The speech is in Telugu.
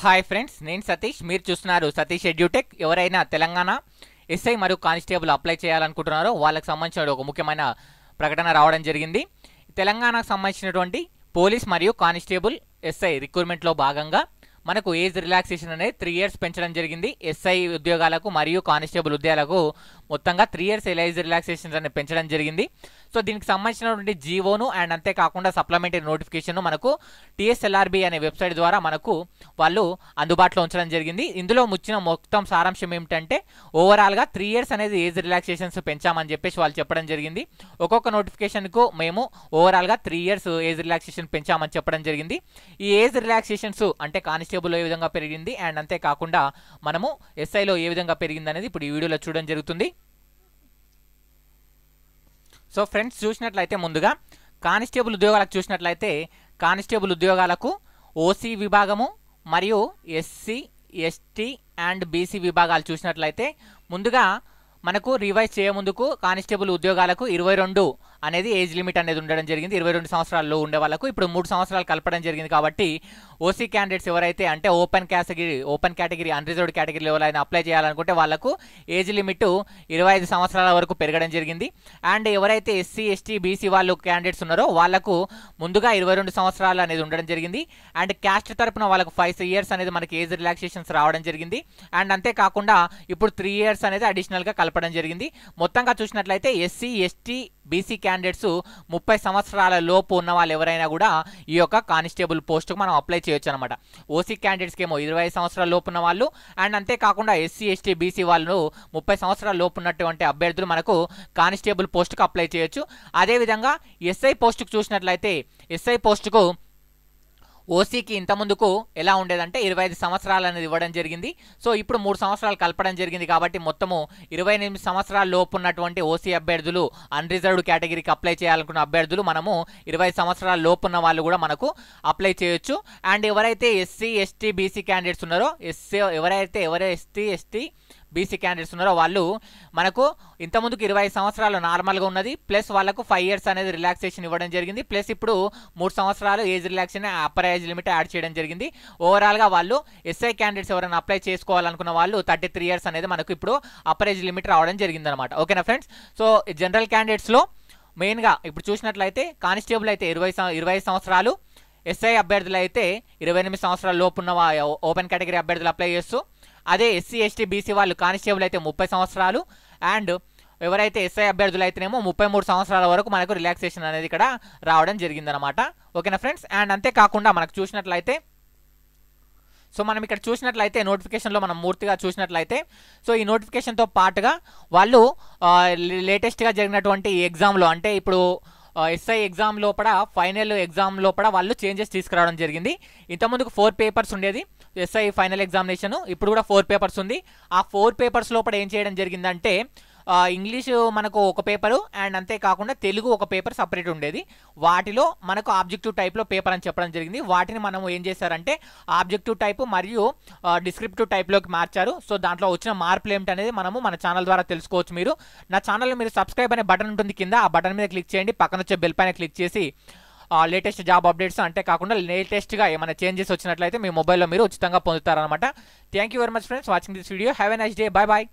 హాయ్ ఫ్రెండ్స్ నేను సతీష్ మీరు చూస్తున్నారు సతీష్ ఎడ్యూటెక్ ఎవరైనా తెలంగాణ ఎస్ఐ మరియు కానిస్టేబుల్ అప్లై చేయాలనుకుంటున్నారో వాళ్ళకి సంబంధించిన ఒక ముఖ్యమైన ప్రకటన రావడం జరిగింది తెలంగాణకు సంబంధించినటువంటి పోలీస్ మరియు కానిస్టేబుల్ ఎస్ఐ రిక్రూట్మెంట్లో భాగంగా మనకు ఏజ్ రిలాక్సేషన్ అనేది త్రీ ఇయర్స్ పెంచడం జరిగింది ఎస్ఐ ఉద్యోగాలకు మరియు కానిస్టేబుల్ ఉద్యోగాలకు మొత్తంగా త్రీ ఇయర్స్ ఏజ్ రిలాక్సేషన్స్ అనేది పెంచడం జరిగింది సో దీనికి సంబంధించినటువంటి జీవోను అండ్ అంతేకాకుండా సప్లిమెంటరీ నోటిఫికేషన్ మనకు టీఎస్ఎల్ఆర్బి అనే వెబ్సైట్ ద్వారా మనకు వాళ్ళు అందుబాటులో ఉంచడం జరిగింది ఇందులో ముచ్చిన మొత్తం సారాంశం ఏమిటంటే ఓవరాల్గా త్రీ ఇయర్స్ అనేది ఏజ్ రిలాక్సేషన్స్ పెంచామని చెప్పేసి వాళ్ళు చెప్పడం జరిగింది ఒక్కొక్క నోటిఫికేషన్కు మేము ఓవరాల్గా త్రీ ఇయర్స్ ఏజ్ రిలాక్సేషన్ పెంచామని చెప్పడం జరిగింది ఈ ఏజ్ రిలాక్సేషన్స్ అంటే కానిస్టేబుల్ కానిస్టేబుల్లో ఏ విధంగా పెరిగింది అండ్ అంతేకాకుండా మనము ఎస్ఐలో ఏ విధంగా పెరిగింది అనేది ఇప్పుడు ఈ వీడియోలో చూడడం జరుగుతుంది సో ఫ్రెండ్స్ చూసినట్లయితే ముందుగా కానిస్టేబుల్ ఉద్యోగాలకు చూసినట్లయితే కానిస్టేబుల్ ఉద్యోగాలకు ఓసీ విభాగము మరియు ఎస్సీ ఎస్టీ అండ్ బీసీ విభాగాలు చూసినట్లయితే ముందుగా మనకు రివైజ్ చేయముందుకు కానిస్టేబుల్ ఉద్యోగాలకు ఇరవై రెండు అనేది ఏజ్ లిమిట్ అనేది ఉండడం జరిగింది ఇరవై రెండు సంవత్సరాల్లో ఉండే వాళ్ళకు ఇప్పుడు మూడు సంవత్సరాలు కలపడం జరిగింది కాబట్టి ఓసీ క్యాండిడేట్స్ ఎవరైతే అంటే open category open category unreserved category ఎవరైనా అప్లై చేయాలనుకుంటే వాళ్ళకు ఏజ్ లిమిట్ ఇరవై ఐదు సంవత్సరాల వరకు పెరగడం జరిగింది అండ్ ఎవరైతే ఎస్సీ ఎస్టీ బీసీ వాళ్ళు క్యాండిడేట్స్ ఉన్నారో వాళ్ళకు ముందుగా ఇరవై రెండు సంవత్సరాలు అనేది ఉండడం జరిగింది అండ్ క్యాస్ట్ తరపున వాళ్ళకు ఫైవ్ ఇయర్స్ అనేది మనకి ఏజ్ రిలాక్సేషన్స్ రావడం జరిగింది అండ్ అంతేకాకుండా ఇప్పుడు త్రీ ఇయర్స్ అనేది అడిషనల్గా కలప చెప్పడం జరిగింది మొత్తంగా చూసినట్లయితే ఎస్సీ ఎస్టీ బీసీ క్యాండిడేట్స్ ముప్పై సంవత్సరాల లోపు ఉన్న వాళ్ళు ఎవరైనా కూడా ఈ యొక్క కానిస్టేబుల్ పోస్ట్కు మనం అప్లై చేయొచ్చు అనమాట ఓసీ క్యాండిడేట్స్కి ఏమో ఇరవై సంవత్సరాల లోపు ఉన్న వాళ్ళు అండ్ అంతేకాకుండా ఎస్సీ ఎస్టీ బీసీ వాళ్ళు ముప్పై సంవత్సరాల లోపు ఉన్నటువంటి అభ్యర్థులు మనకు కానిస్టేబుల్ పోస్ట్కు అప్లై చేయొచ్చు అదేవిధంగా ఎస్ఐ పోస్టుకు చూసినట్లయితే ఎస్ఐ పోస్టుకు ఓసీకి ఇంత ముందుకు ఎలా ఉండేదంటే ఇరవై ఐదు సంవత్సరాలు అనేది ఇవ్వడం జరిగింది సో ఇప్పుడు మూడు సంవత్సరాలు కలపడం జరిగింది కాబట్టి మొత్తము ఇరవై ఎనిమిది సంవత్సరాల లోపు ఉన్నటువంటి ఓసీ అభ్యర్థులు అన్రిజర్వ్డ్ కేటగిరీకి అప్లై చేయాలనుకున్న అభ్యర్థులు మనము ఇరవై సంవత్సరాల లోపు ఉన్న వాళ్ళు కూడా మనకు అప్లై చేయొచ్చు అండ్ ఎవరైతే ఎస్సీ ఎస్టీ బీసీ క్యాండిడేట్స్ ఉన్నారో ఎస్సీ ఎవరైతే ఎవరైతే ఎస్టీ ఎస్టీ బీసీ క్యాండిడేట్స్ ఉన్నారో వాళ్ళు మనకు ఇంతకుముందుకు ఇరవై సంవత్సరాలు నార్మల్గా ఉన్నది ప్లస్ వాళ్ళకు ఫైవ్ ఇయర్స్ అనేది రిలాక్సేషన్ ఇవ్వడం జరిగింది ప్లస్ ఇప్పుడు మూడు సంవత్సరాలు age relaxation upper age limit add చేయడం జరిగింది ఓవరాల్గా వాళ్ళు ఎస్ఐ క్యాండిడేట్స్ ఎవరైనా అప్లై చేసుకోవాలనుకున్న వాళ్ళు థర్టీ త్రీ ఇయర్స్ అనేది మనకు ఇప్పుడు అప్పర్ ఏజ్ లిమిట్ రావడం జరిగిందనమాట ఓకేనా ఫ్రెండ్స్ సో జనరల్ క్యాండిడేట్స్లో మెయిన్గా ఇప్పుడు చూసినట్లయితే కానిస్టేబుల్ అయితే ఇరవై ఇరవై సంవత్సరాలు ఎస్ఐ అభ్యర్థులు అయితే ఇరవై ఎనిమిది సంవత్సరాల లోపు ఉన్న ఓపెన్ కేటగిరీ అభ్యర్థులు అప్లై చేస్తూ అదే ఎస్సీ ఎస్టీ బీసీ వాళ్ళు కానిస్టేబుల్ అయితే ముప్పై సంవత్సరాలు అండ్ ఎవరైతే ఎస్ఐ అభ్యర్థులు అయితేనేమో ముప్పై మూడు సంవత్సరాల వరకు మనకు రిలాక్సేషన్ అనేది ఇక్కడ రావడం జరిగిందనమాట ఓకేనా ఫ్రెండ్స్ అండ్ అంతేకాకుండా మనకు చూసినట్లయితే సో మనం ఇక్కడ చూసినట్లయితే నోటిఫికేషన్లో మనం మూర్తిగా చూసినట్లయితే సో ఈ నోటిఫికేషన్తో పాటుగా వాళ్ళు లేటెస్ట్గా జరిగినటువంటి ఎగ్జామ్లో అంటే ఇప్పుడు ఎస్ఐ ఎగ్జామ్ లోపల ఫైనల్ ఎగ్జామ్ లోపల వాళ్ళు చేంజెస్ తీసుకురావడం జరిగింది ఇంతకుముందుకు ఫోర్ పేపర్స్ ఉండేది ఎస్ఐ ఫైనల్ ఎగ్జామినేషన్ ఇప్పుడు కూడా ఫోర్ పేపర్స్ ఉంది ఆ ఫోర్ పేపర్స్ లోపల ఏం చేయడం జరిగిందంటే ఇంగ్లీషు మనకు ఒక పేపరు అండ్ అంతేకాకుండా తెలుగు ఒక పేపర్ సపరేట్ ఉండేది వాటిలో మనకు ఆబ్జెక్టివ్ టైప్లో పేపర్ అని చెప్పడం జరిగింది వాటిని మనం ఏం చేశారంటే ఆబ్జెక్టివ్ టైప్ మరియు డిస్క్రిప్టివ్ టైప్లోకి మార్చారు సో దాంట్లో వచ్చిన మార్పులు ఏమిటనేది మనము మన ఛానల్ ద్వారా తెలుసుకోవచ్చు మీరు నా ఛానల్లో మీరు సబ్స్క్రైబ్ అనే బటన్ ఉంటుంది కింద ఆ బటన్ మీద క్లిక్ చేయండి పక్కన వచ్చే బెల్ పైన క్లిక్ చేసి లేటెస్ట్ జాబ్ అప్డేట్స్ అంటే కాకుండా లేటెస్ట్గా ఏమైనా చేంజెస్ వచ్చినట్లయితే మీ మొబైల్లో మీరు ఉచితంగా పొందుతారనమాట thank you very much friends watching this video have a nice day bye